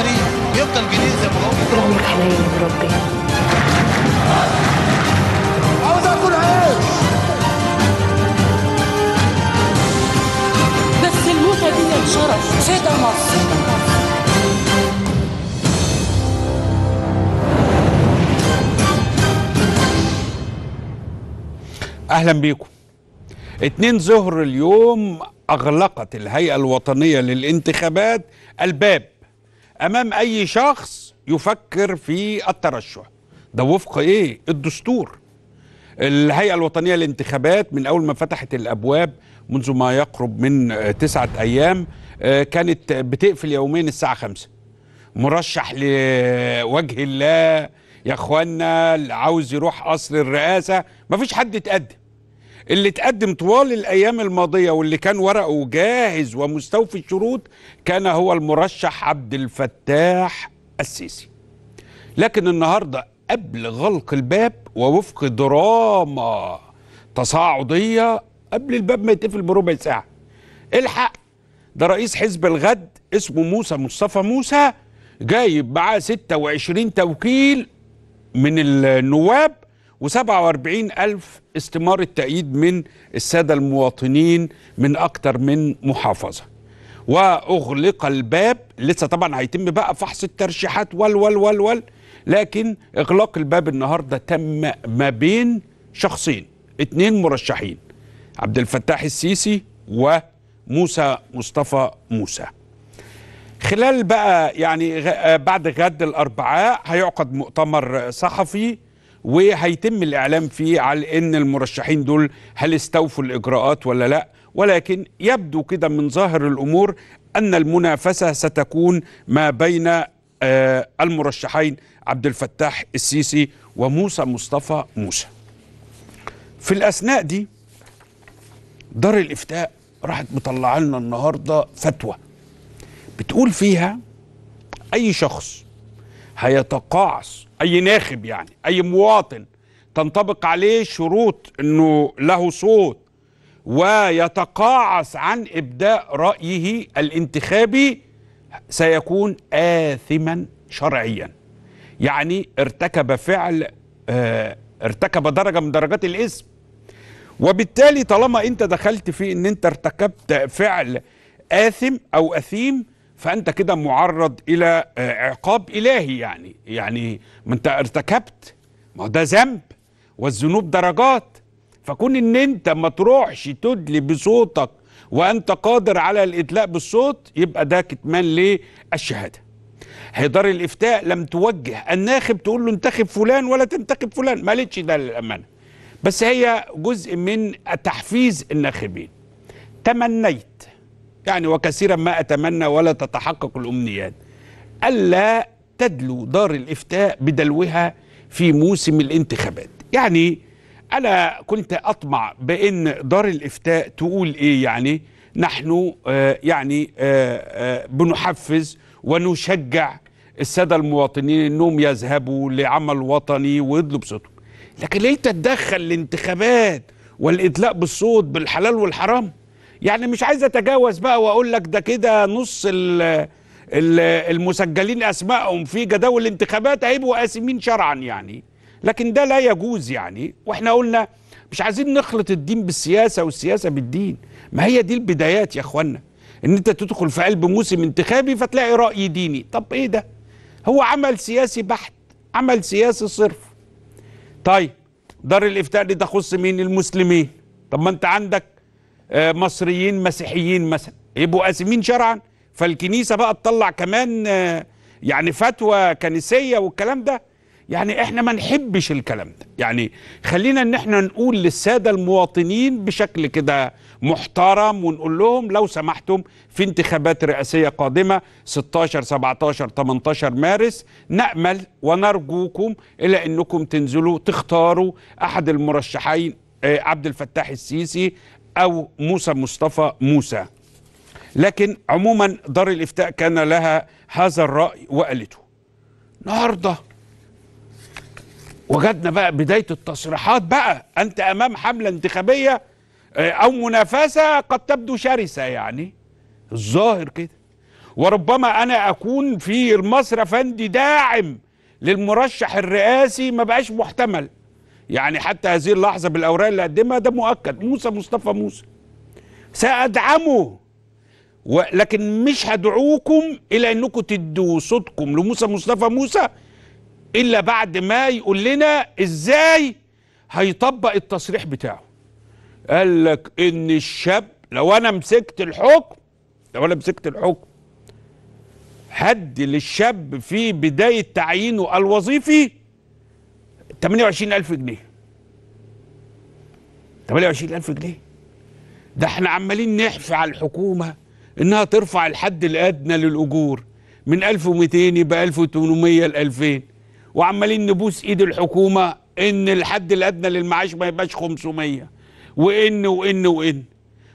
المصري يفضل جديد زي ما هو طول عمرك يا ربي عاوز اكل عيش بس الموتة دي شرف فدا مصر اهلا بيكم اتنين ظهر اليوم أغلقت الهيئة الوطنية للانتخابات الباب امام اي شخص يفكر في الترشح ده وفق ايه الدستور الهيئه الوطنيه للانتخابات من اول ما فتحت الابواب منذ ما يقرب من آه، تسعه ايام آه، كانت بتقفل يومين الساعه خمسة مرشح لوجه الله يا اخوانا اللي عاوز يروح قصر الرئاسه مفيش حد اتقدم اللي اتقدم طوال الأيام الماضية واللي كان ورقه جاهز ومستوفي الشروط كان هو المرشح عبد الفتاح السيسي لكن النهاردة قبل غلق الباب ووفق دراما تصاعدية قبل الباب ما يتقفل بربع ساعة الحق ده رئيس حزب الغد اسمه موسى مصطفى موسى جايب معاه 26 توكيل من النواب و47 ألف استمارة تأييد من السادة المواطنين من أكتر من محافظة وأغلق الباب لسه طبعا هيتم بقى فحص الترشيحات وال وال وال وال لكن إغلاق الباب النهاردة تم ما بين شخصين اتنين مرشحين عبد الفتاح السيسي وموسى مصطفى موسى خلال بقى يعني بعد غد الأربعاء هيعقد مؤتمر صحفي وهيتم الاعلام فيه على ان المرشحين دول هل استوفوا الاجراءات ولا لا ولكن يبدو كده من ظاهر الامور ان المنافسه ستكون ما بين آه، المرشحين عبد الفتاح السيسي وموسى مصطفى موسى في الاثناء دي دار الافتاء راحت مطلعه لنا النهارده فتوى بتقول فيها اي شخص هيتقاعس اي ناخب يعني اي مواطن تنطبق عليه شروط انه له صوت ويتقاعس عن ابداء رايه الانتخابي سيكون آثما شرعيا يعني ارتكب فعل اه ارتكب درجة من درجات الإثم وبالتالي طالما أنت دخلت في أن أنت ارتكبت فعل آثم أو أثيم فانت كده معرض الى آه، عقاب الهي يعني يعني ما انت ارتكبت ما ده ذنب والذنوب درجات فكون ان انت ما تروحش تدلي بصوتك وانت قادر على الادلاء بالصوت يبقى ده كتمان للشهاده هدار الافتاء لم توجه الناخب تقول له انتخب فلان ولا تنتخب فلان ما قالتش ده للامانه بس هي جزء من تحفيز الناخبين تمنيت يعني وكثيرا ما أتمنى ولا تتحقق الأمنيات ألا تدلو دار الإفتاء بدلوها في موسم الانتخابات يعني أنا كنت أطمع بأن دار الإفتاء تقول إيه يعني نحن آه يعني آه آه بنحفز ونشجع السادة المواطنين أنهم يذهبوا لعمل وطني ويدلوا بصوتهم لكن ليه تتدخل الانتخابات والإدلاء بالصوت بالحلال والحرام يعني مش عايز اتجاوز بقى واقول لك ده كده نص الـ المسجلين اسمائهم في جداول الانتخابات هيبقوا قاسمين شرعا يعني لكن ده لا يجوز يعني واحنا قلنا مش عايزين نخلط الدين بالسياسه والسياسه بالدين ما هي دي البدايات يا اخوانا ان انت تدخل في قلب موسم انتخابي فتلاقي راي ديني طب ايه ده هو عمل سياسي بحت عمل سياسي صرف طيب دار الافتاء دي تخص مين المسلمين طب ما انت عندك آه، مصريين مسيحيين مثلا يبقوا قاسمين شرعا فالكنيسة بقى تطلع كمان آه، يعني فتوى كنسية والكلام ده يعني احنا ما نحبش الكلام ده يعني خلينا ان احنا نقول للسادة المواطنين بشكل كده محترم ونقول لهم لو سمحتم في انتخابات رئاسية قادمة 16 17 18 مارس نأمل ونرجوكم الى انكم تنزلوا تختاروا احد المرشحين آه، عبد الفتاح السيسي أو موسى مصطفى موسى لكن عموما دار الإفتاء كان لها هذا الرأي وقالته النهارده وجدنا بقى بداية التصريحات بقى أنت أمام حملة انتخابية آه، أو منافسة قد تبدو شرسة يعني الظاهر كده وربما أنا أكون في المصرف افندي داعم للمرشح الرئاسي ما بقاش محتمل يعني حتى هذه اللحظه بالاوراق اللي قدمها ده مؤكد موسى مصطفى موسى سادعمه ولكن مش هدعوكم الى انكم تدوا صوتكم لموسى مصطفى موسى الا بعد ما يقول لنا ازاي هيطبق التصريح بتاعه قال لك ان الشاب لو انا مسكت الحكم لو انا مسكت الحكم هدي للشاب في بدايه تعيينه الوظيفي 28000 جنيه 28000 جنيه ده احنا عمالين نحفي على الحكومه انها ترفع الحد الادنى للاجور من 1200 يبقى 1800 ل 2000 وعمالين نبوس ايد الحكومه ان الحد الادنى للمعاش ما يبقاش 500 وان وان وان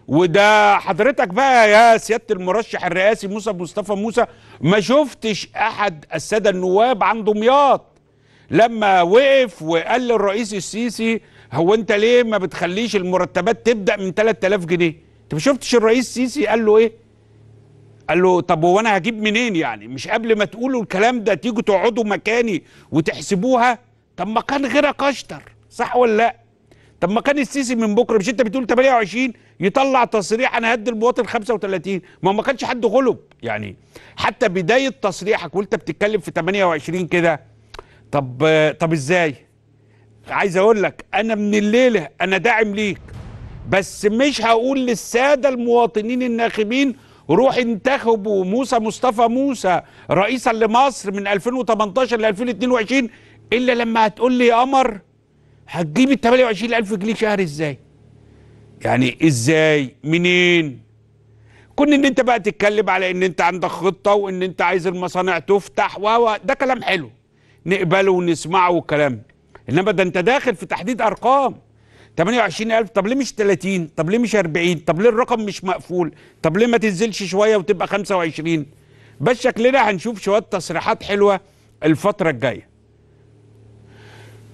وده حضرتك بقى يا سياده المرشح الرئاسي موسى مصطفى موسى ما شفتش احد الساده النواب عنده مياط لما وقف وقال للرئيس السيسي هو انت ليه ما بتخليش المرتبات تبدا من 3000 جنيه انت ما شفتش الرئيس السيسي قال له ايه قال له طب هو انا هجيب منين يعني مش قبل ما تقولوا الكلام ده تيجوا تقعدوا مكاني وتحسبوها طب ما كان غيرك اشطر صح ولا لا طب ما كان السيسي من بكره مش انت بتقول 28 يطلع تصريح انا هدي المواطن 35 ما ما كانش حد غلب يعني حتى بدايه تصريحك وانت بتتكلم في 28 كده طب طب ازاي عايز اقول لك انا من الليله انا داعم ليك بس مش هقول للساده المواطنين الناخبين روح انتخبوا موسى مصطفى موسى رئيسا لمصر من 2018 ل 2022 الا لما هتقول لي يا قمر هتجيب ال 28000 جنيه شهر ازاي؟ يعني ازاي؟ منين؟ كون ان انت بقى تتكلم على ان انت عندك خطه وان انت عايز المصانع تفتح و ده كلام حلو نقبله ونسمعه والكلام انما ده انت داخل في تحديد ارقام 28000 طب ليه مش 30 طب ليه مش 40 طب ليه الرقم مش مقفول طب ليه ما تنزلش شويه وتبقى 25 بس شكلنا هنشوف شويه تصريحات حلوه الفتره الجايه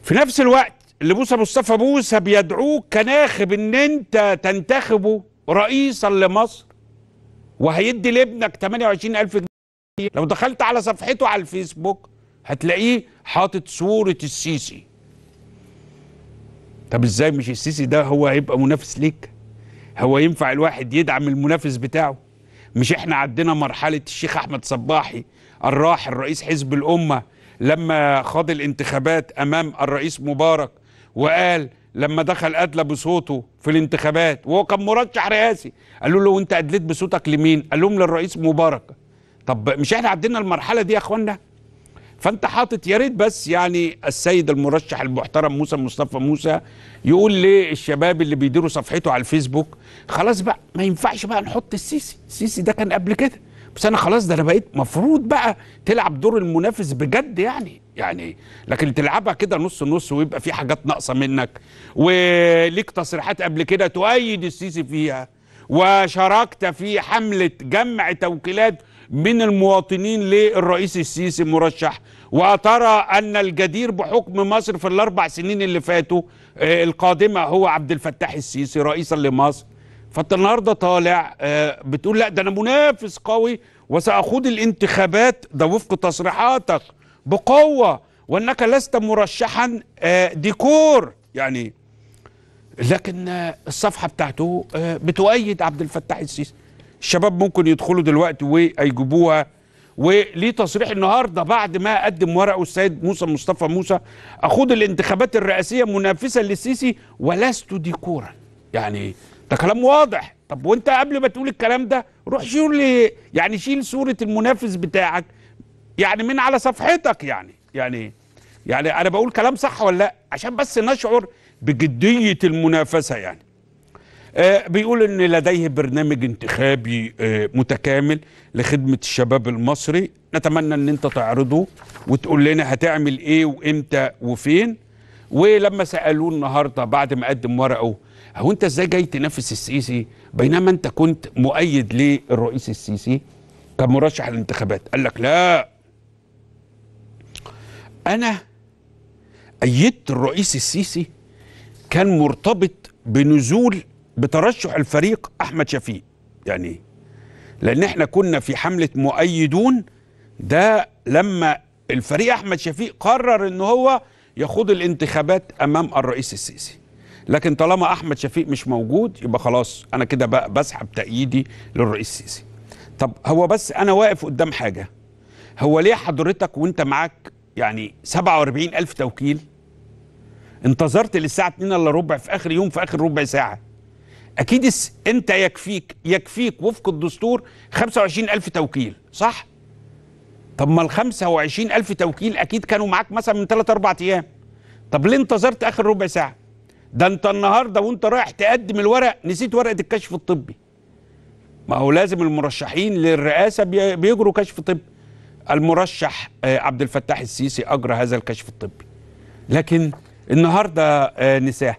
في نفس الوقت اللي موسى مصطفى موسى بيدعوك كناخب ان انت تنتخبه رئيسا لمصر وهيدي لابنك 28000 جنيه لو دخلت على صفحته على الفيسبوك هتلاقيه حاطط صورة السيسي طب ازاي مش السيسي ده هو هيبقى منافس ليك هو ينفع الواحد يدعم المنافس بتاعه مش احنا عندنا مرحلة الشيخ احمد صباحي الراحل رئيس حزب الامة لما خاض الانتخابات امام الرئيس مبارك وقال لما دخل ادلى بصوته في الانتخابات وهو كان مرشح رئاسي قالوا له انت ادليت بصوتك لمين قال لهم للرئيس مبارك طب مش احنا عدينا المرحله دي يا اخوانا فانت حاطط يا ريت بس يعني السيد المرشح المحترم موسى مصطفى موسى يقول للشباب اللي بيديروا صفحته على الفيسبوك خلاص بقى ما ينفعش بقى نحط السيسي السيسي ده كان قبل كده بس انا خلاص ده انا بقيت مفروض بقى تلعب دور المنافس بجد يعني يعني لكن تلعبها كده نص نص ويبقى في حاجات ناقصه منك وليك تصريحات قبل كده تؤيد السيسي فيها وشاركت في حمله جمع توكيلات من المواطنين للرئيس السيسي مرشح وترى أن الجدير بحكم مصر في الأربع سنين اللي فاتوا آه، القادمة هو عبد الفتاح السيسي رئيسا لمصر فأنت النهاردة طالع آه، بتقول لا ده أنا منافس قوي وسأخوض الانتخابات ده وفق تصريحاتك بقوة وأنك لست مرشحا آه، ديكور يعني لكن الصفحة بتاعته بتؤيد عبد الفتاح السيسي الشباب ممكن يدخلوا دلوقتي ويجيبوها وليه تصريح النهارده بعد ما قدم ورقه السيد موسى مصطفى موسى اخوض الانتخابات الرئاسيه منافسا للسيسي ولست ديكورا يعني ده كلام واضح طب وانت قبل ما تقول الكلام ده روح شيل لي يعني شيل صوره المنافس بتاعك يعني من على صفحتك يعني يعني يعني انا بقول كلام صح ولا لا عشان بس نشعر بجديه المنافسه يعني آه، بيقول ان لديه برنامج انتخابي آه، متكامل لخدمه الشباب المصري نتمنى ان انت تعرضه وتقول لنا هتعمل ايه وامتى وفين ولما سالوه النهارده بعد ما قدم ورقه هو انت ازاي جاي تنافس السيسي بينما انت كنت مؤيد للرئيس السيسي كمرشح الانتخابات قال لك لا انا ايدت الرئيس السيسي كان مرتبط بنزول بترشح الفريق احمد شفيق يعني لان احنا كنا في حمله مؤيدون ده لما الفريق احمد شفيق قرر ان هو يخوض الانتخابات امام الرئيس السيسي لكن طالما احمد شفيق مش موجود يبقى خلاص انا كده بسحب تأييدي للرئيس السيسي طب هو بس انا واقف قدام حاجه هو ليه حضرتك وانت معاك يعني 47 ألف توكيل انتظرت للساعة 2 الا ربع في آخر يوم في آخر ربع ساعة اكيد انت يكفيك يكفيك وفق الدستور 25000 توكيل صح طب ما ال 25000 توكيل اكيد كانوا معاك مثلا من 3 4 ايام طب ليه انتظرت اخر ربع ساعه ده انت النهارده وانت رايح تقدم الورق نسيت ورقه الكشف الطبي ما هو لازم المرشحين للرئاسه بيجروا كشف طبي المرشح آه، عبد الفتاح السيسي اجرى هذا الكشف الطبي لكن النهارده آه، نساه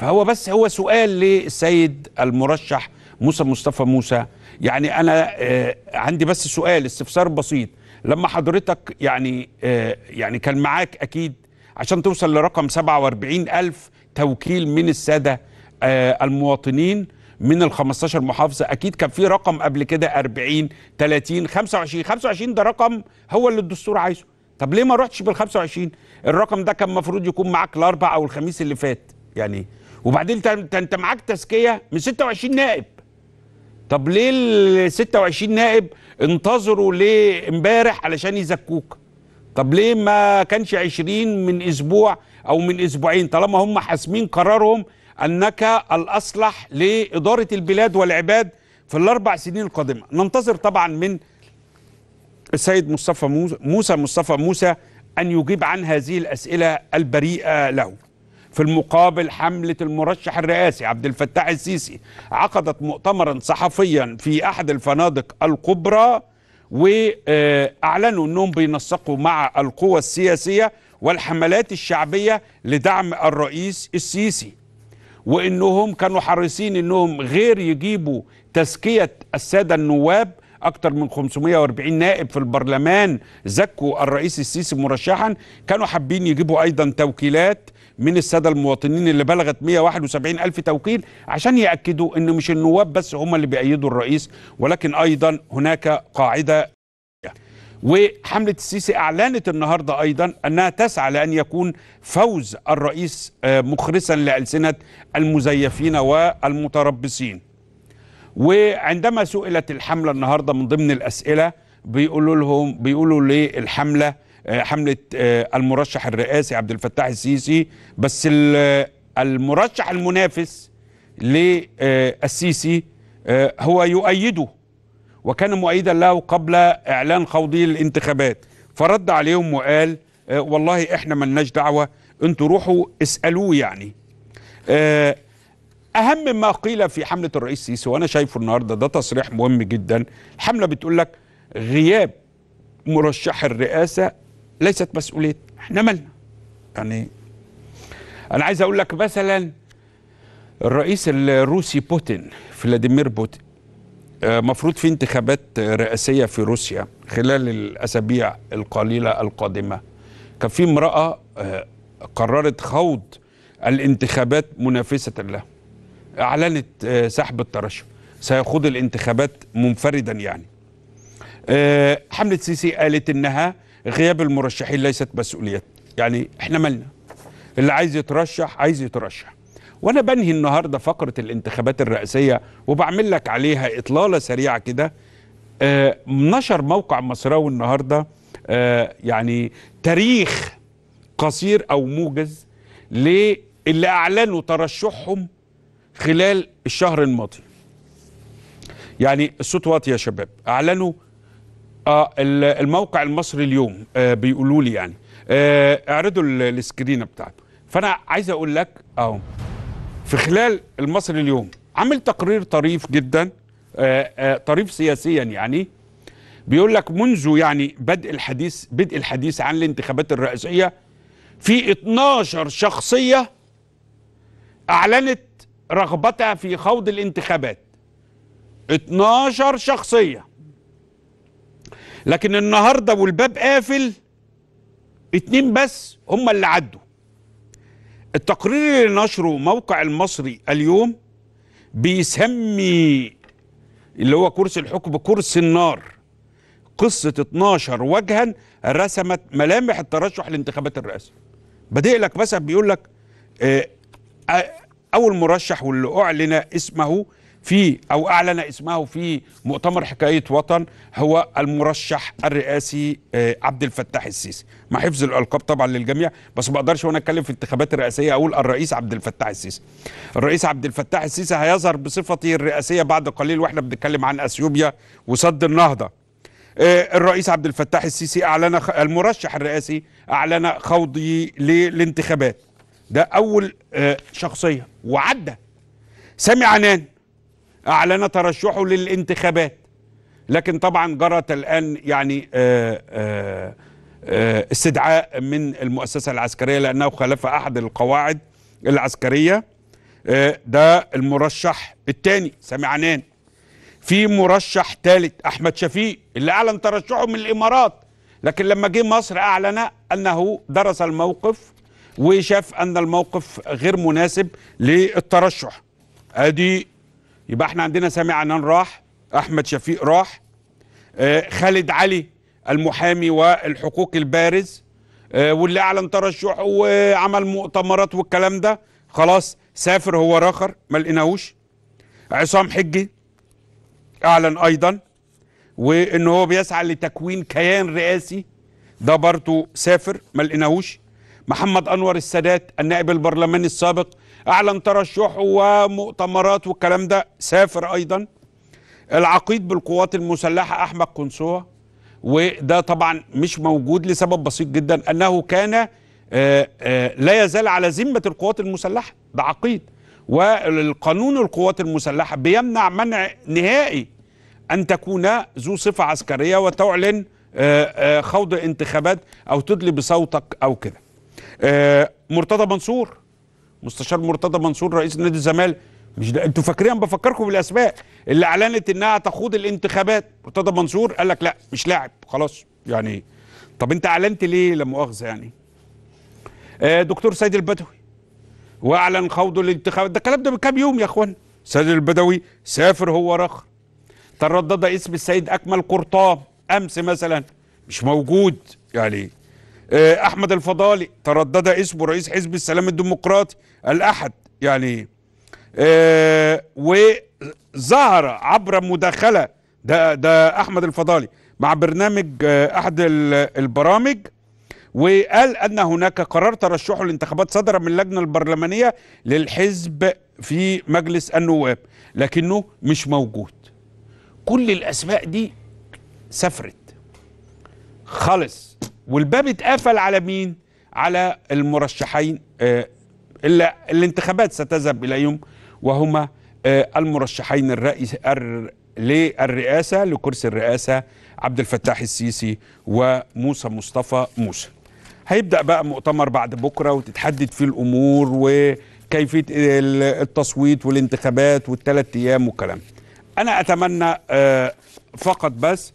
فهو بس هو سؤال للسيد المرشح موسى مصطفى موسى يعني انا آه، عندي بس سؤال استفسار بسيط لما حضرتك يعني آه، يعني كان معاك اكيد عشان توصل لرقم 47 ألف توكيل من السادة آه، المواطنين من ال 15 محافظة أكيد كان في رقم قبل كده 40 30 25 25 ده رقم هو اللي الدستور عايزه طب ليه ما رحتش بال 25 الرقم ده كان المفروض يكون معاك الأربع أو الخميس اللي فات يعني وبعدين انت معاك تزكيه من 26 نائب طب ليه ال 26 نائب انتظروا ليه امبارح علشان يزكوك طب ليه ما كانش 20 من اسبوع او من اسبوعين طالما هم حاسمين قرارهم انك الاصلح لاداره البلاد والعباد في الاربع سنين القادمه ننتظر طبعا من السيد مصطفى موسى, موسى مصطفى موسى ان يجيب عن هذه الاسئله البريئه له في المقابل حملة المرشح الرئاسي عبد الفتاح السيسي عقدت مؤتمرا صحفيا في أحد الفنادق الكبرى وأعلنوا أنهم بينسقوا مع القوى السياسية والحملات الشعبية لدعم الرئيس السيسي وأنهم كانوا حريصين أنهم غير يجيبوا تزكية السادة النواب أكثر من 540 نائب في البرلمان زكوا الرئيس السيسي مرشحا كانوا حابين يجيبوا أيضا توكيلات من السادة المواطنين اللي بلغت 171 ألف توكيل عشان يأكدوا أن مش النواب بس هم اللي بيأيدوا الرئيس ولكن أيضا هناك قاعدة وحملة السيسي أعلنت النهاردة أيضا أنها تسعى لأن يكون فوز الرئيس آه، مخرسا لألسنة المزيفين والمتربصين وعندما سئلت الحملة النهاردة من ضمن الأسئلة بيقولوا لهم بيقولوا ليه الحملة آه، حمله آه، المرشح الرئاسي عبد الفتاح السيسي بس آه، المرشح المنافس للسيسي هو يؤيده وكان مؤيدا له قبل اعلان خوضه للانتخابات فرد عليهم وقال والله احنا لناش دعوه انتوا روحوا اسالوه يعني اهم ما قيل في حمله الرئيس السيسي وانا شايفه النهارده ده تصريح مهم جدا الحمله بتقول لك غياب مرشح الرئاسه ليست مسؤولية احنا مالنا يعني انا عايز اقول لك مثلا الرئيس الروسي بوتين فلاديمير بوتين آه، مفروض في انتخابات رئاسيه في روسيا خلال الاسابيع القليله القادمه كان في امراه آه، قررت خوض الانتخابات منافسه له اعلنت آه، سحب الترشح سيخوض الانتخابات منفردا يعني حمله سيسي قالت انها غياب المرشحين ليست مسؤوليتنا يعني احنا مالنا اللي عايز يترشح عايز يترشح وانا بنهي النهارده فقره الانتخابات الرئاسيه وبعمل لك عليها اطلاله سريعه كده آه نشر موقع مصراوي النهارده آه يعني تاريخ قصير او موجز للي اعلنوا ترشحهم خلال الشهر الماضي يعني الصوت واطي يا شباب اعلنوا اه الموقع المصري اليوم آه، بيقولوا لي يعني آه، اعرضوا السكرينه بتاعته فانا عايز اقول لك اهو في خلال المصري اليوم عامل تقرير طريف جدا آه، طريف سياسيا يعني بيقول لك منذ يعني بدء الحديث بدء الحديث عن الانتخابات الرئاسيه في 12 شخصيه اعلنت رغبتها في خوض الانتخابات 12 شخصيه لكن النهارده والباب قافل اتنين بس هم اللي عدوا التقرير اللي نشره موقع المصري اليوم بيسمي اللي هو كرسي الحكم كرسي النار قصة 12 وجها رسمت ملامح الترشح لانتخابات الرئاسة بدئ لك مثلا بيقول لك اه اه أول مرشح واللي أعلن اسمه في أو أعلن اسمه في مؤتمر حكاية وطن هو المرشح الرئاسي آه، عبد الفتاح السيسي مع حفظ الألقاب طبعا للجميع بس ما أقدرش وأنا أتكلم في الانتخابات الرئاسية أقول الرئيس عبد الفتاح السيسي الرئيس عبد الفتاح السيسي هيظهر بصفته الرئاسية بعد قليل وإحنا بنتكلم عن أثيوبيا وسد النهضة آه، الرئيس عبد الفتاح السيسي أعلن المرشح الرئاسي أعلن خوضه للانتخابات ده أول آه، شخصية وعدى سامي عنان أعلن ترشحه للانتخابات لكن طبعا جرت الآن يعني آه، آه، آه، استدعاء من المؤسسة العسكرية لأنه خالف أحد القواعد العسكرية ده المرشح الثاني سامي عنان في مرشح ثالث أحمد شفيق اللي أعلن ترشحه من الإمارات لكن لما جه مصر أعلن أنه درس الموقف وشاف أن الموقف غير مناسب للترشح أدي يبقى احنا عندنا سامي عنان راح احمد شفيق راح آه، خالد علي المحامي والحقوق البارز آه، واللي اعلن ترشحه وعمل مؤتمرات والكلام ده خلاص سافر هو راخر ما لقيناهوش عصام حجي اعلن ايضا وان هو بيسعى لتكوين كيان رئاسي ده برضه سافر ما لقيناهوش محمد انور السادات النائب البرلماني السابق أعلن ترشحه ومؤتمرات والكلام ده سافر أيضا العقيد بالقوات المسلحة أحمد قنصوة وده طبعا مش موجود لسبب بسيط جدا أنه كان آه، آه، لا يزال على ذمة القوات المسلحة ده عقيد والقانون القوات المسلحة بيمنع منع نهائي أن تكون ذو صفة عسكرية وتعلن آه، خوض انتخابات أو تدلي بصوتك أو كده مرتضى منصور مستشار مرتضى منصور رئيس نادي الزمالك مش ده انتوا فاكرين بفكركم بالاسماء اللي اعلنت انها تخوض الانتخابات مرتضى منصور قال لك لا مش لاعب خلاص يعني طب انت اعلنت ليه لا مؤاخذه يعني آه دكتور سيد البدوي واعلن خوضه الانتخابات ده الكلام ده من كام يوم يا اخوان سيد البدوي سافر هو رخ تردد اسم السيد اكمل قرطاب امس مثلا مش موجود يعني آه، احمد الفضالي تردد اسمه رئيس حزب السلام الديمقراطي الاحد يعني آه، وظهر عبر مداخله ده ده احمد الفضالي مع برنامج آه، احد البرامج وقال ان هناك قرار ترشحه للانتخابات صدر من اللجنه البرلمانيه للحزب في مجلس النواب لكنه مش موجود كل الاسماء دي سافرت خالص والباب اتقفل على مين على المرشحين آه، اللي الانتخابات ستذهب اليهم وهما آه، المرشحين الرئيس للرئاسه لكرسي الرئاسه عبد الفتاح السيسي وموسى مصطفى موسى هيبدا بقى مؤتمر بعد بكره وتتحدد فيه الامور وكيفيه التصويت والانتخابات والثلاث ايام والكلام انا اتمنى آه، فقط بس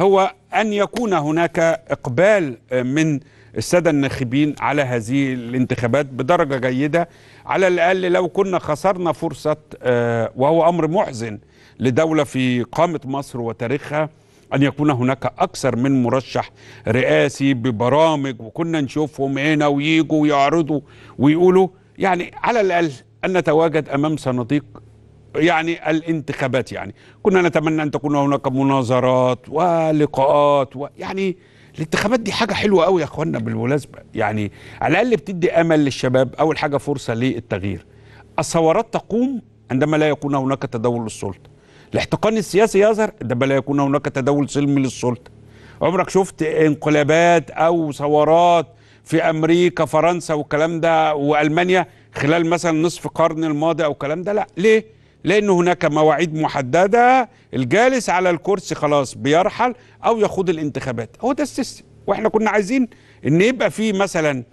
هو أن يكون هناك إقبال آه، من السادة الناخبين على هذه الانتخابات بدرجة جيدة على الأقل لو كنا خسرنا فرصة آه، وهو أمر محزن لدولة في قامة مصر وتاريخها أن يكون هناك أكثر من مرشح رئاسي ببرامج وكنا نشوفهم هنا ويجوا ويعرضوا ويقولوا يعني على الأقل أن نتواجد أمام صناديق يعني الانتخابات يعني كنا نتمنى أن تكون هناك مناظرات ولقاءات و يعني الانتخابات دي حاجة حلوة قوي يا أخوانا بالمناسبة يعني على الأقل بتدي أمل للشباب أول حاجة فرصة للتغيير الثورات تقوم عندما لا يكون هناك تداول للسلطة الاحتقان السياسي يظهر عندما لا يكون هناك تداول سلمي للسلطة عمرك شفت انقلابات أو ثورات في أمريكا فرنسا والكلام ده وألمانيا خلال مثلا نصف قرن الماضي أو الكلام ده لا ليه لأن هناك مواعيد محددة الجالس على الكرسي خلاص بيرحل أو يخوض الانتخابات هو ده السيستم وإحنا كنا عايزين إن يبقى في مثلا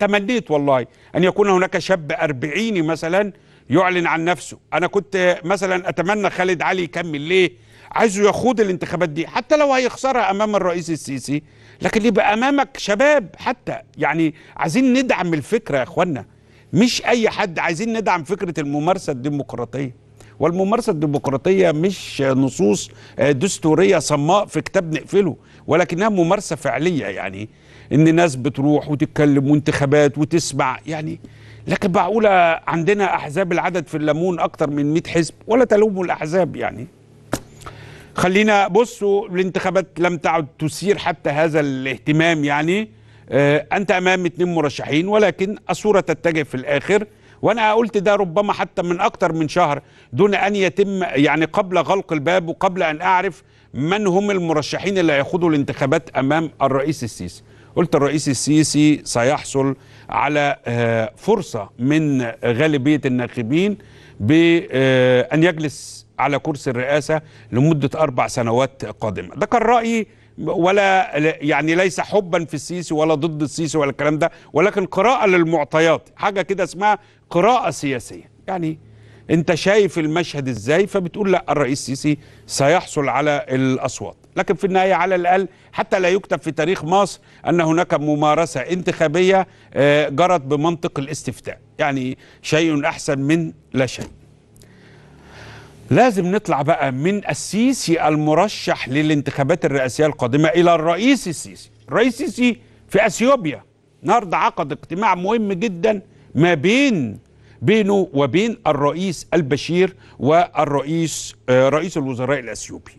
تمنيت والله أن يكون هناك شاب أربعيني مثلا يعلن عن نفسه أنا كنت مثلا أتمنى خالد علي يكمل ليه عايزه يخوض الانتخابات دي حتى لو هيخسرها امام الرئيس السيسي لكن يبقى امامك شباب حتى يعني عايزين ندعم الفكره يا اخوانا مش اي حد عايزين ندعم فكره الممارسه الديمقراطيه والممارسه الديمقراطيه مش نصوص دستوريه صماء في كتاب نقفله ولكنها ممارسه فعليه يعني ان ناس بتروح وتتكلم وانتخابات وتسمع يعني لكن معقوله عندنا احزاب العدد في الليمون اكتر من 100 حزب ولا تلوموا الاحزاب يعني خلينا بصوا الانتخابات لم تعد تثير حتى هذا الاهتمام يعني آه، أنت أمام اثنين مرشحين ولكن الصورة تتجه في الآخر وانا قلت ده ربما حتى من اكتر من شهر دون ان يتم يعني قبل غلق الباب وقبل ان اعرف من هم المرشحين اللي هيخوضوا الانتخابات امام الرئيس السيسي قلت الرئيس السيسي سيحصل على آه، فرصه من غالبيه الناخبين بان آه، يجلس على كرسي الرئاسه لمده اربع سنوات قادمه ده كان رايي ولا يعني ليس حبا في السيسي ولا ضد السيسي ولا الكلام ده ولكن قراءه للمعطيات حاجه كده اسمها قراءه سياسيه يعني انت شايف المشهد ازاي فبتقول لا الرئيس السيسي سيحصل على الاصوات لكن في النهايه على الاقل حتى لا يكتب في تاريخ مصر ان هناك ممارسه انتخابيه آه، جرت بمنطق الاستفتاء يعني شيء احسن من لا شيء لازم نطلع بقى من السيسي المرشح للانتخابات الرئاسيه القادمه الى الرئيس السيسي الرئيس السيسي في اثيوبيا النهارده عقد اجتماع مهم جدا ما بين بينه وبين الرئيس البشير والرئيس آه، رئيس الوزراء الاثيوبي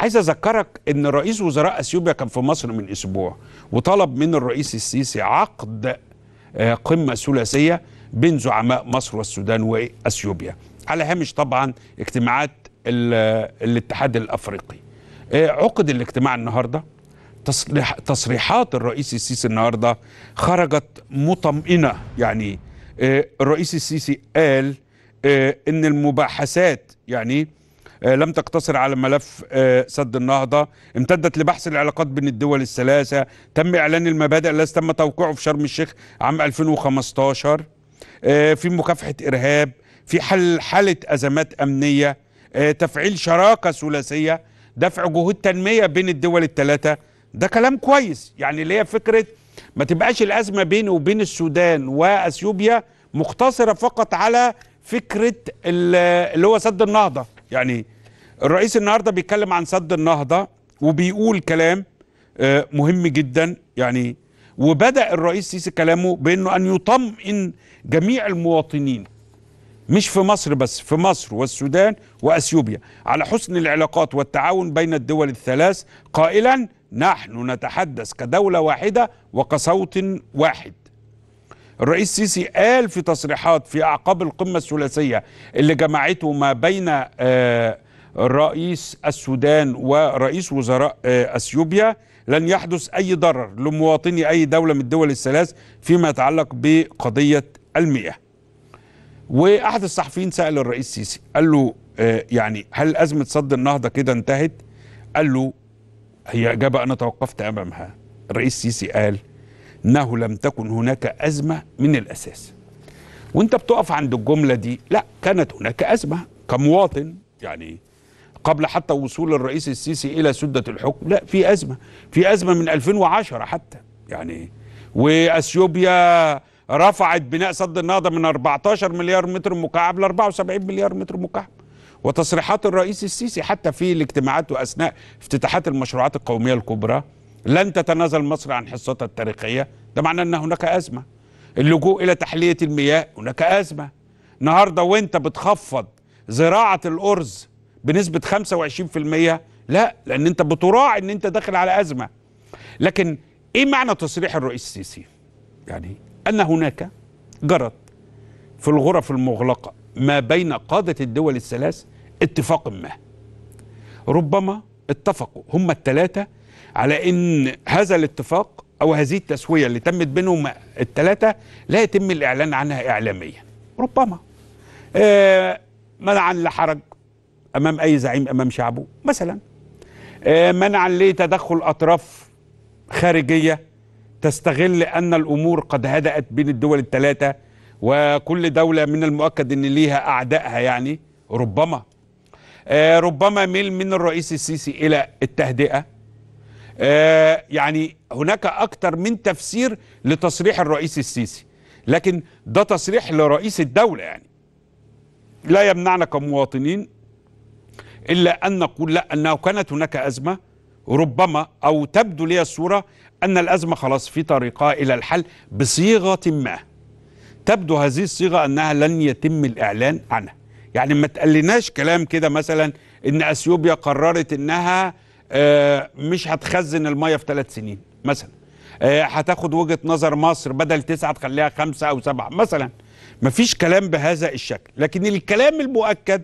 عايز اذكرك ان رئيس وزراء اثيوبيا كان في مصر من اسبوع وطلب من الرئيس السيسي عقد آه، قمه ثلاثيه بين زعماء مصر والسودان واثيوبيا على هامش طبعا اجتماعات الاتحاد الافريقي إيه، عقد الاجتماع النهارده تصريح تصريحات الرئيس السيسي النهارده خرجت مطمئنه يعني إيه، الرئيس السيسي قال إيه، ان المباحثات يعني لم تقتصر على ملف سد النهضة امتدت لبحث العلاقات بين الدول الثلاثة تم إعلان المبادئ التي تم توقيعه في شرم الشيخ عام 2015 في مكافحة إرهاب في حل حالة أزمات أمنية آه، تفعيل شراكة ثلاثية دفع جهود تنمية بين الدول الثلاثة ده كلام كويس يعني اللي هي فكرة ما تبقاش الأزمة بينه وبين السودان وأثيوبيا مقتصرة فقط على فكرة اللي هو سد النهضة يعني الرئيس النهاردة بيتكلم عن سد النهضة وبيقول كلام آه، مهم جدا يعني وبدأ الرئيس سيسي كلامه بأنه أن يطمئن جميع المواطنين مش في مصر بس في مصر والسودان واثيوبيا على حسن العلاقات والتعاون بين الدول الثلاث قائلا نحن نتحدث كدوله واحده وكصوت واحد الرئيس السيسي قال في تصريحات في اعقاب القمه الثلاثيه اللي جمعته ما بين آه، رئيس السودان ورئيس وزراء آه، اثيوبيا لن يحدث اي ضرر لمواطني اي دوله من الدول الثلاث فيما يتعلق بقضيه المياه واحد الصحفيين سال الرئيس السيسي قال له آه، يعني هل ازمه صد النهضه كده انتهت؟ قال له هي اجابه انا توقفت امامها الرئيس السيسي قال انه لم تكن هناك ازمه من الاساس وانت بتقف عند الجمله دي لا كانت هناك ازمه كمواطن يعني قبل حتى وصول الرئيس السيسي الى سده الحكم لا في ازمه في ازمه من 2010 حتى يعني واثيوبيا رفعت بناء سد النهضه من 14 مليار متر مكعب ل 74 مليار متر مكعب وتصريحات الرئيس السيسي حتى في الاجتماعات واثناء افتتاحات المشروعات القوميه الكبرى لن تتنازل مصر عن حصتها التاريخيه ده معناه ان هناك ازمه اللجوء الى تحليه المياه هناك ازمه النهارده وانت بتخفض زراعه الارز بنسبه 25% لا لان انت بتراعي ان انت داخل على ازمه لكن ايه معنى تصريح الرئيس السيسي يعني أن هناك جرت في الغرف المغلقة ما بين قادة الدول الثلاث اتفاق ما ربما اتفقوا هم الثلاثة على أن هذا الاتفاق أو هذه التسوية اللي تمت بينهم الثلاثة لا يتم الإعلان عنها إعلاميا ربما آه منعا لحرج أمام أي زعيم أمام شعبه مثلا آه منعا لتدخل أطراف خارجية تستغل أن الأمور قد هدأت بين الدول الثلاثة وكل دولة من المؤكد أن ليها أعدائها يعني ربما آه ربما ميل من الرئيس السيسي إلى التهدئة آه يعني هناك أكثر من تفسير لتصريح الرئيس السيسي لكن ده تصريح لرئيس الدولة يعني لا يمنعنا كمواطنين إلا أن نقول لا أنه كانت هناك أزمة ربما أو تبدو لي الصورة أن الأزمة خلاص في طريقها إلى الحل بصيغة ما تبدو هذه الصيغة أنها لن يتم الإعلان عنها يعني ما تقلناش كلام كده مثلا إن أثيوبيا قررت إنها آه، مش هتخزن المية في ثلاث سنين مثلا آه، هتاخد وجهة نظر مصر بدل تسعة تخليها خمسة أو سبعة مثلا مفيش كلام بهذا الشكل لكن الكلام المؤكد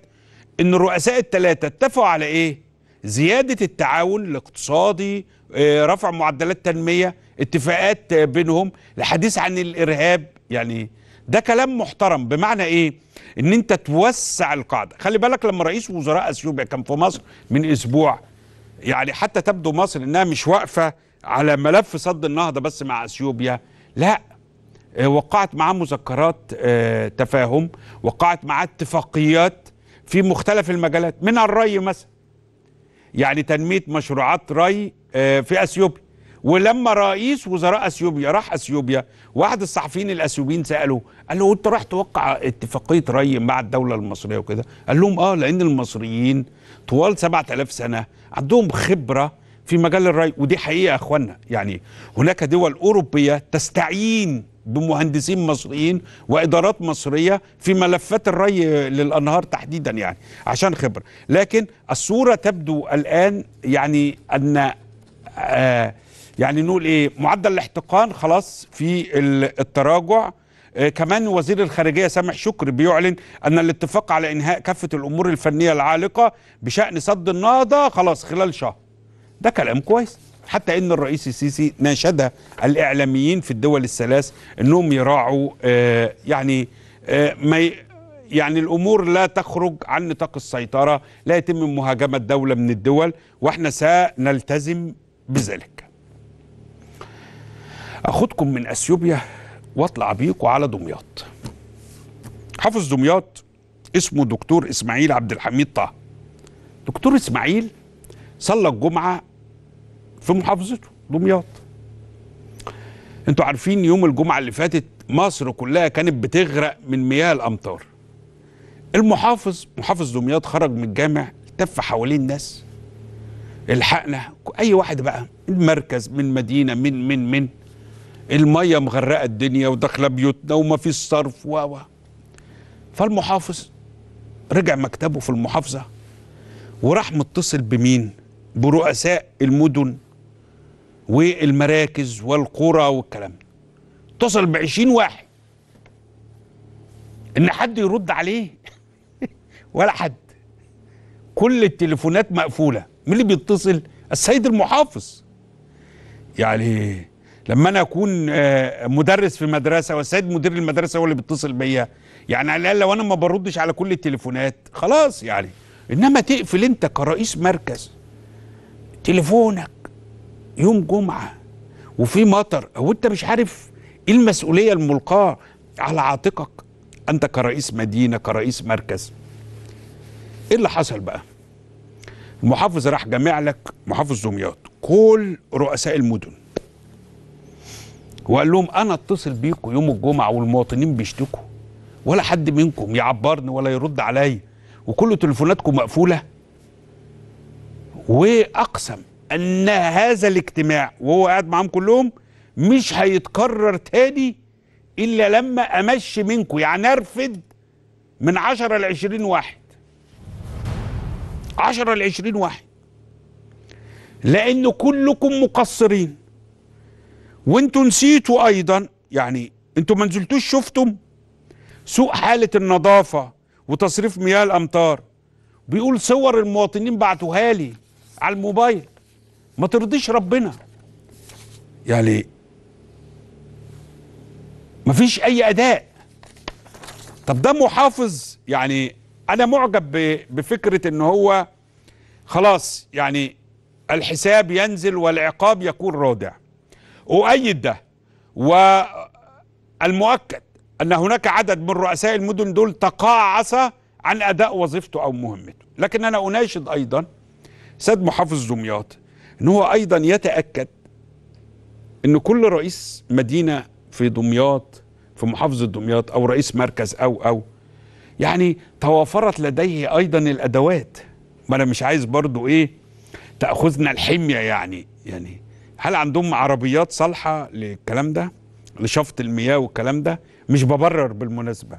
ان الرؤساء الثلاثة اتفقوا على ايه زيادة التعاون الاقتصادي آه، رفع معدلات تنميه اتفاقات آه، بينهم الحديث عن الارهاب يعني ده كلام محترم بمعنى ايه ان انت توسع القاعده خلي بالك لما رئيس وزراء اثيوبيا كان في مصر من اسبوع يعني حتى تبدو مصر انها مش واقفه على ملف صد النهضه بس مع اثيوبيا لا آه، وقعت معاه مذكرات تفاهم وقعت معاه اتفاقيات في مختلف المجالات من الري مثلا يعني تنميه مشروعات ري آه، في اثيوبيا ولما رئيس وزراء اثيوبيا راح اثيوبيا واحد الصحفيين الاثيوبيين ساله قال له انت رايح توقع اتفاقيه ري مع الدوله المصريه وكده قال لهم اه لان المصريين طوال 7000 سنه عندهم خبره في مجال الري ودي حقيقه يا اخوانا يعني هناك دول اوروبيه تستعين بمهندسين مصريين وادارات مصريه في ملفات الري للانهار تحديدا يعني عشان خبره لكن الصوره تبدو الان يعني ان آه، يعني نقول ايه معدل الاحتقان خلاص في التراجع آه، كمان وزير الخارجيه سامح شكر بيعلن ان الاتفاق على انهاء كافه الامور الفنيه العالقه بشان سد النهضه خلاص خلال شهر ده كلام كويس حتى ان الرئيس السيسي ناشد الاعلاميين في الدول الثلاث انهم يراعوا آه يعني آه ما ي... يعني الامور لا تخرج عن نطاق السيطره لا يتم مهاجمه دوله من الدول واحنا سنلتزم بذلك اخدكم من أثيوبيا واطلع بيكم على دمياط حافظ دمياط اسمه دكتور إسماعيل عبد الحميد طه دكتور إسماعيل صلى الجمعة في محافظته دمياط انتوا عارفين يوم الجمعة اللي فاتت مصر كلها كانت بتغرق من مياه الأمطار المحافظ محافظ دمياط خرج من الجامع التف حوالين الناس الحقنا اي واحد بقى المركز من مدينه من من من الميه مغرقه الدنيا وداخله بيوتنا وما فيش صرف و و فالمحافظ رجع مكتبه في المحافظه وراح متصل بمين برؤساء المدن والمراكز والقرى والكلام اتصل ب 20 واحد ان حد يرد عليه ولا حد كل التليفونات مقفوله مين اللي بيتصل السيد المحافظ يعني لما انا اكون آه، مدرس في مدرسه والسيد مدير المدرسه هو اللي بيتصل بيا يعني على الاقل لو انا ما بردش على كل التليفونات خلاص يعني انما تقفل انت كرئيس مركز تليفونك يوم جمعه وفي مطر او انت مش عارف ايه المسؤوليه الملقاه على عاتقك انت كرئيس مدينه كرئيس مركز ايه اللي حصل بقى المحافظ راح جامع لك محافظ دمياط كل رؤساء المدن وقال لهم انا اتصل بيكم يوم الجمعه والمواطنين بيشتكوا ولا حد منكم يعبرني ولا يرد عليا وكل تليفوناتكم مقفوله واقسم ان هذا الاجتماع وهو قاعد معاهم كلهم مش هيتكرر تاني الا لما امشي منكم يعني ارفد من 10 ل 20 واحد 10 ل 20 واحد لأن كلكم مقصرين وانتوا نسيتوا أيضا يعني انتوا ما نزلتوش شفتم سوء حالة النظافة وتصريف مياه الأمطار بيقول صور المواطنين بعتوها لي على الموبايل ما ترضيش ربنا يعني ما فيش أي أداء طب ده محافظ يعني انا معجب بفكره ان هو خلاص يعني الحساب ينزل والعقاب يكون رادع اؤيد ده والمؤكد ان هناك عدد من رؤساء المدن دول تقاعس عن اداء وظيفته او مهمته لكن انا اناشد ايضا سيد محافظ دمياط ان هو ايضا يتاكد ان كل رئيس مدينه في دمياط في محافظه دمياط او رئيس مركز او او يعني توافرت لديه أيضا الأدوات ما أنا مش عايز برضو إيه تأخذنا الحمية يعني يعني هل عندهم عربيات صالحة للكلام ده لشفط المياه والكلام ده مش ببرر بالمناسبة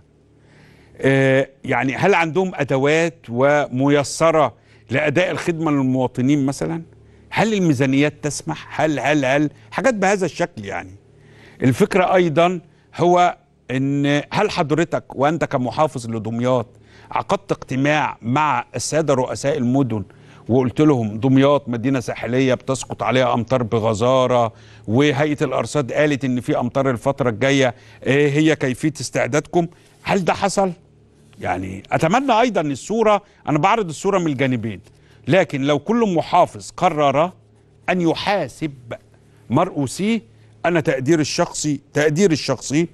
آه يعني هل عندهم أدوات وميسرة لأداء الخدمة للمواطنين مثلا هل الميزانيات تسمح هل هل هل حاجات بهذا الشكل يعني الفكرة أيضا هو ان هل حضرتك وانت كمحافظ لدمياط عقدت اجتماع مع الساده رؤساء المدن وقلت لهم دمياط مدينه ساحليه بتسقط عليها امطار بغزاره وهيئه الارصاد قالت ان في امطار الفتره الجايه ايه هي كيفيه استعدادكم هل ده حصل يعني اتمنى ايضا الصوره انا بعرض الصوره من الجانبين لكن لو كل محافظ قرر ان يحاسب مرؤوسيه انا تقدير الشخصي تقدير الشخصي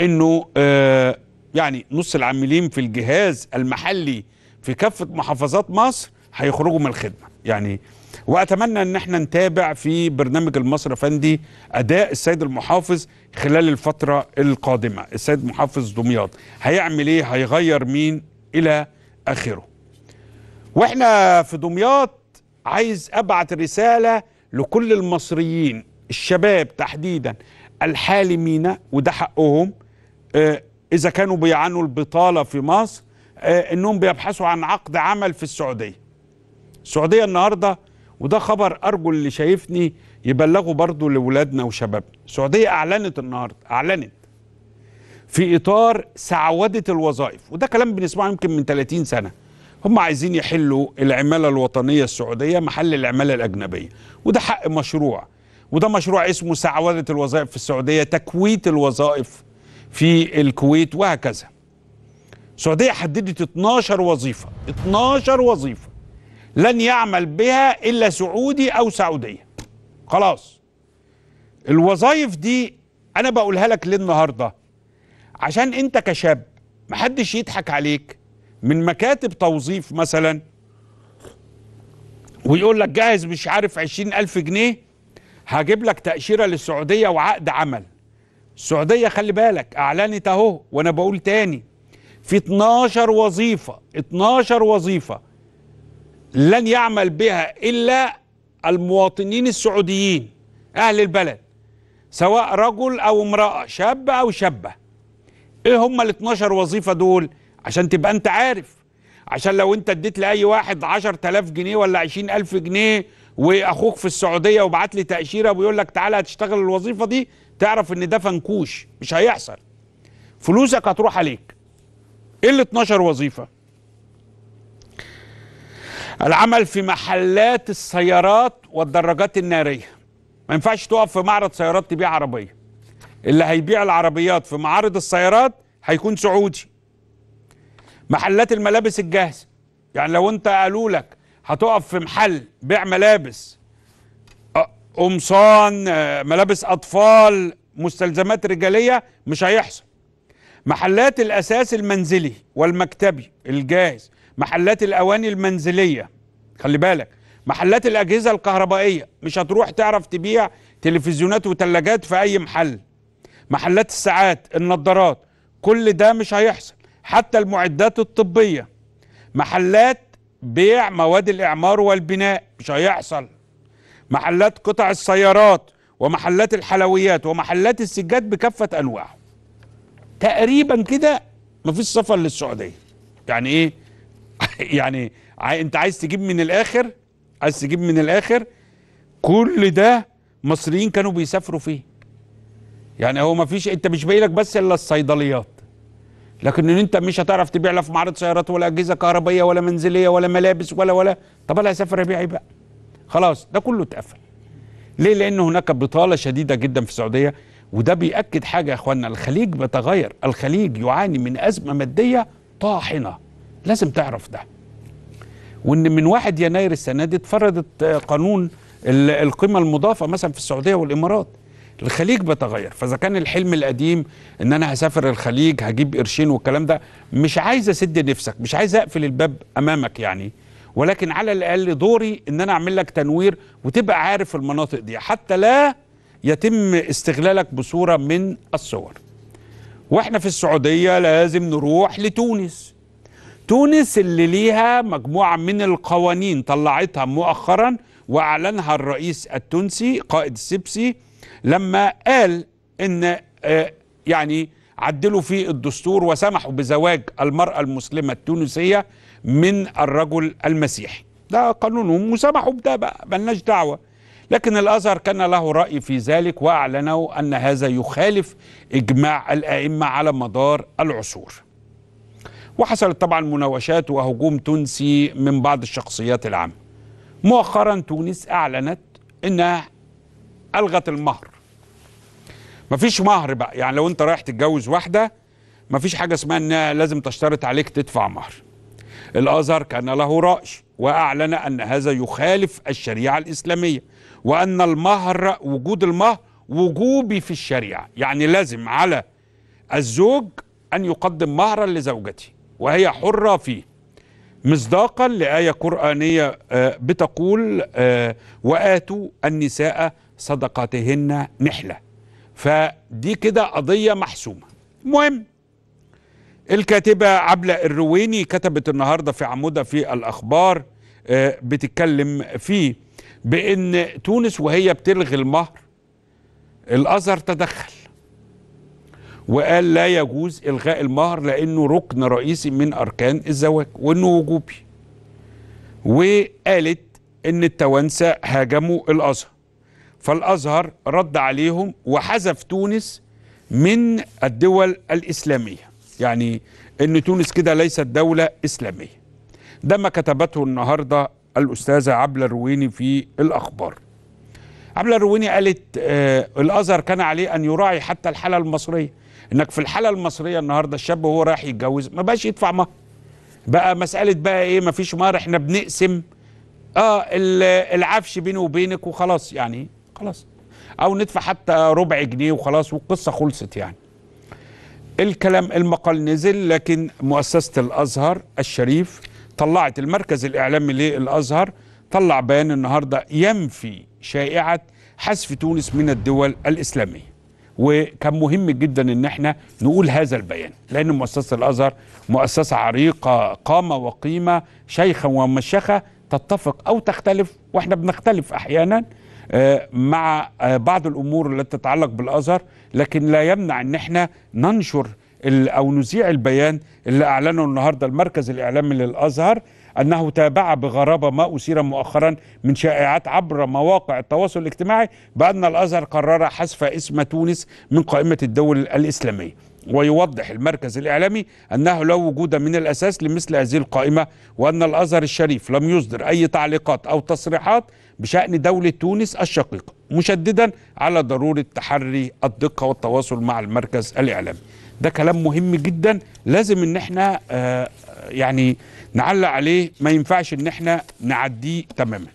انه آه، يعني نص العاملين في الجهاز المحلي في كافه محافظات مصر هيخرجوا من الخدمه يعني واتمنى ان احنا نتابع في برنامج المصر افندي اداء السيد المحافظ خلال الفتره القادمه السيد محافظ دمياط هيعمل ايه هيغير مين الى اخره واحنا في دمياط عايز ابعت رساله لكل المصريين الشباب تحديدا الحالمين وده حقهم آه، اذا كانوا بيعانوا البطاله في مصر آه، انهم بيبحثوا عن عقد عمل في السعوديه السعوديه النهارده وده خبر ارجو اللي شايفني يبلغوا برضو لاولادنا وشبابنا السعوديه اعلنت النهارده اعلنت في اطار سعوده الوظائف وده كلام بنسمعه يمكن من 30 سنه هم عايزين يحلوا العماله الوطنيه السعوديه محل العماله الاجنبيه وده حق مشروع وده مشروع اسمه سعوده الوظائف في السعوديه تكويت الوظائف في الكويت وهكذا السعودية حددت 12 وظيفة 12 وظيفة لن يعمل بها إلا سعودي أو سعودية خلاص الوظائف دي أنا بقولها لك ليه النهاردة عشان أنت كشاب محدش يضحك عليك من مكاتب توظيف مثلا ويقول لك جاهز مش عارف عشرين ألف جنيه هجيب لك تأشيرة للسعودية وعقد عمل السعودية خلي بالك أعلنت أهو وأنا بقول تاني في 12 وظيفة 12 وظيفة لن يعمل بها إلا المواطنين السعوديين أهل البلد سواء رجل أو امرأة شاب أو شابة إيه هم ال 12 وظيفة دول عشان تبقى أنت عارف عشان لو أنت اديت لأي واحد 10000 جنيه ولا 20000 جنيه وأخوك في السعودية وبعت لي تأشيرة وبيقول لك تعالى هتشتغل الوظيفة دي تعرف ان ده فنكوش مش هيحصل فلوسك هتروح عليك ايه ال 12 وظيفه العمل في محلات السيارات والدراجات الناريه ما ينفعش تقف في معرض سيارات تبيع عربيه اللي هيبيع العربيات في معارض السيارات هيكون سعودي محلات الملابس الجاهزه يعني لو انت قالوا لك هتقف في محل بيع ملابس قمصان آه، ملابس اطفال مستلزمات رجاليه مش هيحصل محلات الاساس المنزلي والمكتبي الجاهز محلات الاواني المنزليه خلي بالك محلات الاجهزه الكهربائيه مش هتروح تعرف تبيع تلفزيونات وثلاجات في اي محل محلات الساعات النظارات كل ده مش هيحصل حتى المعدات الطبيه محلات بيع مواد الاعمار والبناء مش هيحصل محلات قطع السيارات ومحلات الحلويات ومحلات السجاد بكافة أنواعه تقريبا كده مفيش سفر للسعودية يعني إيه يعني أنت عايز تجيب من الآخر عايز تجيب من الآخر كل ده مصريين كانوا بيسافروا فيه يعني هو مفيش أنت مش باقي لك بس إلا الصيدليات لكن ان انت مش هتعرف تبيع لا في معرض سيارات ولا اجهزه كهربائيه ولا منزليه ولا ملابس ولا ولا طب انا هسافر ابيع ايه بقى؟ خلاص ده كله اتقفل ليه لان هناك بطاله شديده جدا في السعوديه وده بيأكد حاجه يا اخوانا الخليج بيتغير الخليج يعاني من ازمه ماديه طاحنه لازم تعرف ده وان من 1 يناير السنه دي اتفرضت آه، قانون القيمه المضافه مثلا في السعوديه والامارات الخليج بيتغير فاذا كان الحلم القديم ان انا هسافر الخليج هجيب قرشين والكلام ده مش عايز اسد نفسك مش عايز اقفل الباب امامك يعني ولكن على الاقل دوري ان انا اعمل لك تنوير وتبقى عارف المناطق دي حتى لا يتم استغلالك بصوره من الصور واحنا في السعوديه لازم نروح لتونس تونس اللي ليها مجموعه من القوانين طلعتها مؤخرا واعلنها الرئيس التونسي قائد السبسي لما قال ان آه، يعني عدلوا في الدستور وسمحوا بزواج المراه المسلمه التونسيه من الرجل المسيحي ده قانونهم وسمحوا بده بقى ملناش دعوه لكن الازهر كان له راي في ذلك واعلنوا ان هذا يخالف اجماع الائمه على مدار العصور وحصلت طبعا مناوشات وهجوم تونسي من بعض الشخصيات العامه مؤخرا تونس اعلنت انها الغت المهر مفيش مهر بقى يعني لو انت رايح تتجوز واحده مفيش حاجه اسمها انها لازم تشترط عليك تدفع مهر الازهر كان له راي واعلن ان هذا يخالف الشريعه الاسلاميه وان المهر وجود المهر وجوبي في الشريعه يعني لازم على الزوج ان يقدم مهرا لزوجته وهي حره فيه مصداقا لايه قرانيه آه، بتقول آه، واتوا النساء صدقاتهن نحله فدي كده قضيه محسومه مهم الكاتبة عبلة الرويني كتبت النهاردة في عمودها في الأخبار آه، بتتكلم فيه بأن تونس وهي بتلغي المهر الأزهر تدخل وقال لا يجوز إلغاء المهر لأنه ركن رئيسي من أركان الزواج وأنه وجوبي وقالت أن التوانسة هاجموا الأزهر فالأزهر رد عليهم وحذف تونس من الدول الإسلامية يعني ان تونس كده ليست دولة اسلامية ده ما كتبته النهاردة الاستاذة عبلة الرويني في الاخبار عبلة الرويني قالت آه الازهر كان عليه ان يراعي حتى الحالة المصرية انك في الحالة المصرية النهاردة الشاب وهو رايح يتجوز ما بقاش يدفع مهر بقى مسألة بقى ايه ما فيش مهر احنا بنقسم اه العفش بيني وبينك وخلاص يعني خلاص او ندفع حتى ربع جنيه وخلاص والقصه خلصت يعني الكلام المقال نزل لكن مؤسسة الأزهر الشريف طلعت المركز الإعلامي للأزهر طلع بيان النهاردة ينفي شائعة حذف تونس من الدول الإسلامية وكان مهم جدا ان احنا نقول هذا البيان لان مؤسسه الازهر مؤسسه عريقه قامه وقيمه شيخا ومشيخه تتفق او تختلف واحنا بنختلف احيانا آه، مع آه، بعض الامور التي تتعلق بالازهر لكن لا يمنع ان احنا ننشر او نذيع البيان اللي اعلنه النهارده المركز الاعلامي للازهر انه تابع بغرابه ما اثير مؤخرا من شائعات عبر مواقع التواصل الاجتماعي بان الازهر قرر حذف اسم تونس من قائمه الدول الاسلاميه. ويوضح المركز الإعلامي أنه لا وجود من الأساس لمثل هذه القائمة وأن الأزهر الشريف لم يصدر أي تعليقات أو تصريحات بشأن دولة تونس الشقيقة مشددا على ضرورة تحري الدقة والتواصل مع المركز الإعلامي ده كلام مهم جدا لازم ان احنا آه يعني نعلق عليه ما ينفعش ان احنا نعديه تماما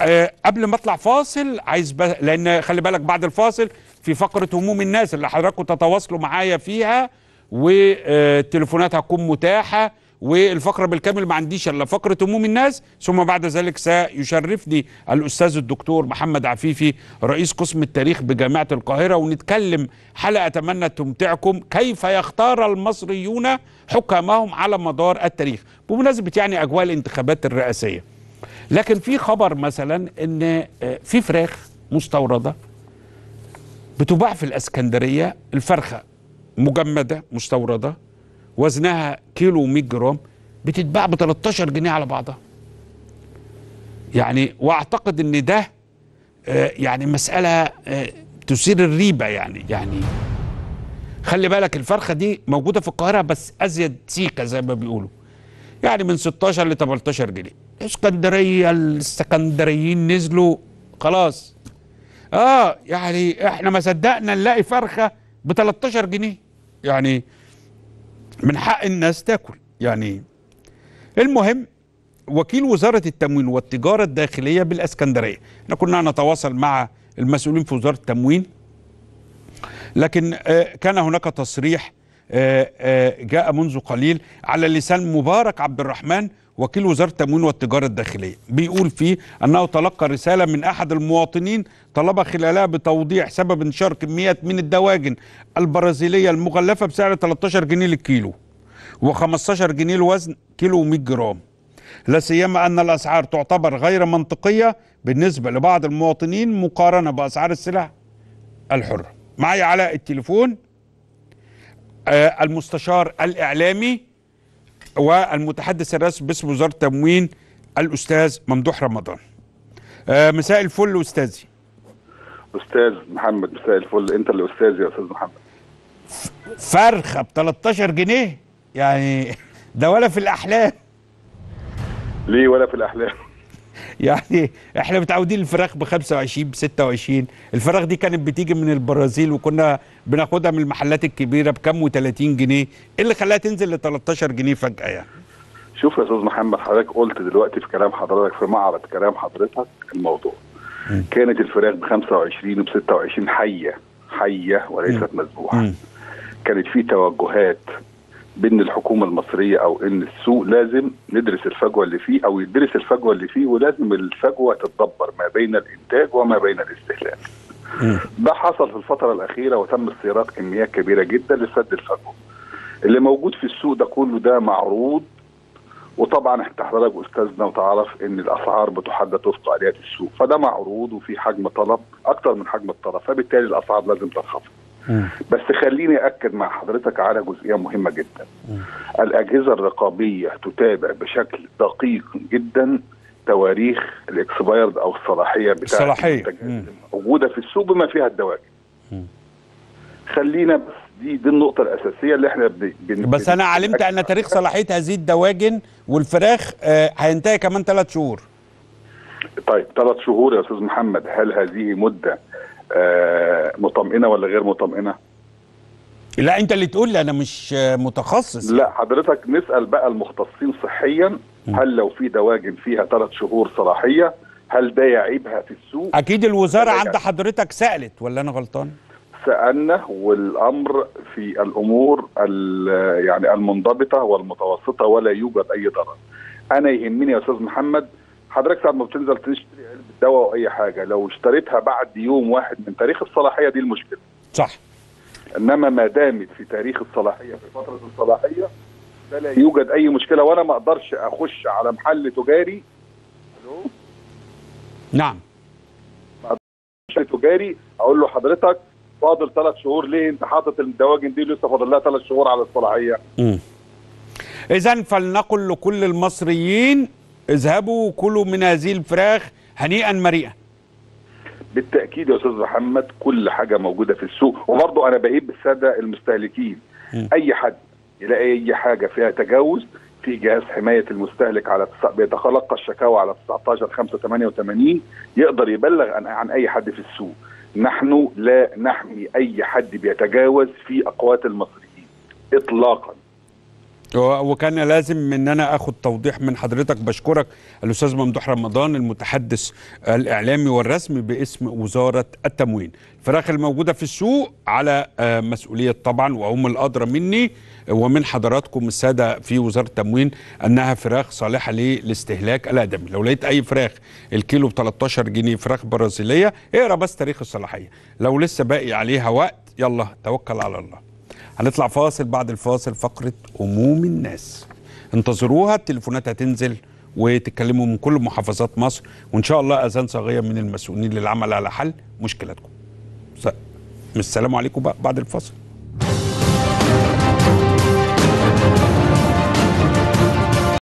آه قبل ما اطلع فاصل عايز ب... لان خلي بالك بعد الفاصل في فقره هموم الناس اللي حضراتكم تتواصلوا معايا فيها والتليفونات هتكون متاحه والفقره بالكامل ما عنديش الا فقره هموم الناس ثم بعد ذلك سيشرفني الاستاذ الدكتور محمد عفيفي رئيس قسم التاريخ بجامعه القاهره ونتكلم حلقه اتمنى تمتعكم كيف يختار المصريون حكامهم على مدار التاريخ بمناسبه يعني اجواء الانتخابات الرئاسيه لكن في خبر مثلا ان آه، في فراخ مستورده بتباع في الاسكندريه الفرخه مجمده مستورده وزنها كيلو و100 جرام بتتباع ب 13 جنيه على بعضها يعني واعتقد ان ده آه، يعني مساله آه، تثير الريبه يعني يعني خلي بالك الفرخه دي موجوده في القاهره بس ازيد سيكه زي ما بيقولوا يعني من 16 ل 18 جنيه اسكندريه الاسكندريين نزلوا خلاص اه يعني احنا ما صدقنا نلاقي فرخه ب 13 جنيه يعني من حق الناس تاكل يعني المهم وكيل وزارة التموين والتجارة الداخلية بالإسكندرية احنا كنا نتواصل مع المسؤولين في وزارة التموين لكن آه، كان هناك تصريح آه، آه، جاء منذ قليل على لسان مبارك عبد الرحمن وكيل وزارة التموين والتجارة الداخلية بيقول فيه أنه تلقى رسالة من أحد المواطنين طلب خلالها بتوضيح سبب انتشار كميات من الدواجن البرازيلية المغلفة بسعر 13 جنيه للكيلو و15 جنيه الوزن كيلو 100 جرام لا سيما أن الأسعار تعتبر غير منطقية بالنسبة لبعض المواطنين مقارنة بأسعار السلع الحرة معايا على التليفون آه، المستشار الإعلامي والمتحدث الرسمي باسم وزاره التموين الاستاذ ممدوح رمضان آه، مساء الفل استاذي استاذ محمد مساء الفل انت اللي أستاذي يا استاذ محمد فرخه ب 13 جنيه يعني ده ولا في الاحلام ليه ولا في الاحلام يعني احنا متعودين الفراخ ب 25 ب 26 الفراخ دي كانت بتيجي من البرازيل وكنا بناخدها من المحلات الكبيره بكام و30 جنيه ايه اللي خلاها تنزل ل 13 جنيه فجاه يعني شوف يا استاذ محمد حضرتك قلت دلوقتي في كلام حضرتك في معرض كلام حضرتك الموضوع كانت الفراخ ب 25 وب 26 حيه حيه وليست مذبوحه كانت في توجهات بان الحكومه المصريه او ان السوق لازم ندرس الفجوه اللي فيه او يدرس الفجوه اللي فيه ولازم الفجوه تتدبر ما بين الانتاج وما بين الاستهلاك. ده حصل في الفتره الاخيره وتم استيراد كميات كبيره جدا لسد الفجوه. اللي موجود في السوق ده كله ده معروض وطبعا انت حضرتك استاذنا وتعرف ان الاسعار بتحدد وفق اليات السوق فده معروض وفي حجم طلب اكتر من حجم الطلب فبالتالي الاسعار لازم تنخفض. بس خليني اكد مع حضرتك على جزئيه مهمه جدا الاجهزه الرقابيه تتابع بشكل دقيق جدا تواريخ الاكسبايرد او الصلاحيه بتاعت الصلاحيه موجوده في السوق بما فيها الدواجن خلينا بس دي دي النقطه الاساسيه اللي احنا بن... بس انا علمت ان تاريخ صلاحيه هذه الدواجن والفراخ آه هينتهي كمان ثلاث شهور طيب ثلاث شهور يا استاذ محمد هل هذه مده آه، مطمئنه ولا غير مطمئنه لا انت اللي تقول لي انا مش متخصص لا حضرتك نسال بقى المختصين صحيا هل لو في دواجن فيها ثلاث شهور صلاحيه هل ده يعيبها في السوق اكيد الوزاره عند يعني. حضرتك سالت ولا انا غلطان سالنا والامر في الامور يعني المنضبطه والمتوسطه ولا يوجد اي ضرر انا يهمني يا استاذ محمد حضرتك ساعه ما بتنزل تشتري علبه دواء او اي حاجه لو اشتريتها بعد يوم واحد من تاريخ الصلاحيه دي المشكله صح انما ما دامت في تاريخ الصلاحيه في فتره الصلاحيه لا يوجد اي مشكله وانا ما اقدرش اخش على محل تجاري الو نعم ما اقدرش تجاري اقول له حضرتك فاضل ثلاث شهور ليه انت حاطط الدواجن دي لسه فاضل لها ثلاث شهور على الصلاحيه امم اذا فلنقل لكل المصريين اذهبوا كلوا من هذه الفراخ هنيئا مريئا بالتاكيد يا استاذ محمد كل حاجه موجوده في السوق وبرضه انا بقيت بالساده المستهلكين م. اي حد يلاقي اي حاجه فيها تجاوز في جهاز حمايه المستهلك على بيتخلق الشكاوى على 19 5 88 يقدر يبلغ عن, عن اي حد في السوق نحن لا نحمي اي حد بيتجاوز في اقوات المصريين اطلاقا وكان لازم ان انا اخد توضيح من حضرتك بشكرك الاستاذ ممدوح رمضان المتحدث الاعلامي والرسمي باسم وزاره التموين الفراخ الموجوده في السوق على آه، مسؤوليه طبعا وهم الادرى مني ومن حضراتكم الساده في وزاره التموين انها فراخ صالحه للاستهلاك الادمي لو لقيت اي فراخ الكيلو ب 13 جنيه فراخ برازيليه اقرا بس تاريخ الصلاحيه لو لسه باقي عليها وقت يلا توكل على الله هنطلع فاصل بعد الفاصل فقرة أموم الناس انتظروها التليفونات هتنزل وتتكلموا من كل محافظات مصر وإن شاء الله أذان صاغية من المسؤولين للعمل على حل مشكلتكم السلام عليكم بقى بعد الفاصل